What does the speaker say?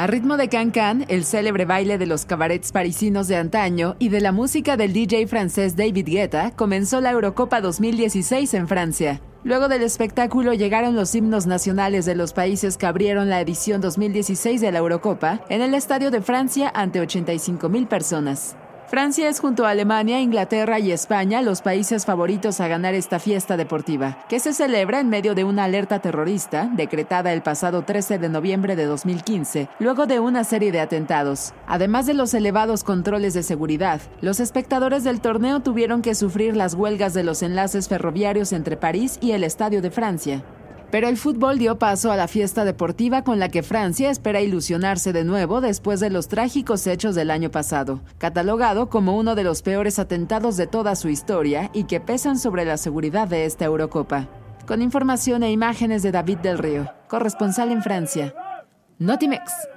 A ritmo de Can-Can, el célebre baile de los cabarets parisinos de antaño y de la música del DJ francés David Guetta, comenzó la Eurocopa 2016 en Francia. Luego del espectáculo llegaron los himnos nacionales de los países que abrieron la edición 2016 de la Eurocopa en el Estadio de Francia ante 85.000 personas. Francia es junto a Alemania, Inglaterra y España los países favoritos a ganar esta fiesta deportiva, que se celebra en medio de una alerta terrorista decretada el pasado 13 de noviembre de 2015, luego de una serie de atentados. Además de los elevados controles de seguridad, los espectadores del torneo tuvieron que sufrir las huelgas de los enlaces ferroviarios entre París y el Estadio de Francia. Pero el fútbol dio paso a la fiesta deportiva con la que Francia espera ilusionarse de nuevo después de los trágicos hechos del año pasado, catalogado como uno de los peores atentados de toda su historia y que pesan sobre la seguridad de esta Eurocopa. Con información e imágenes de David del Río, corresponsal en Francia. Notimex.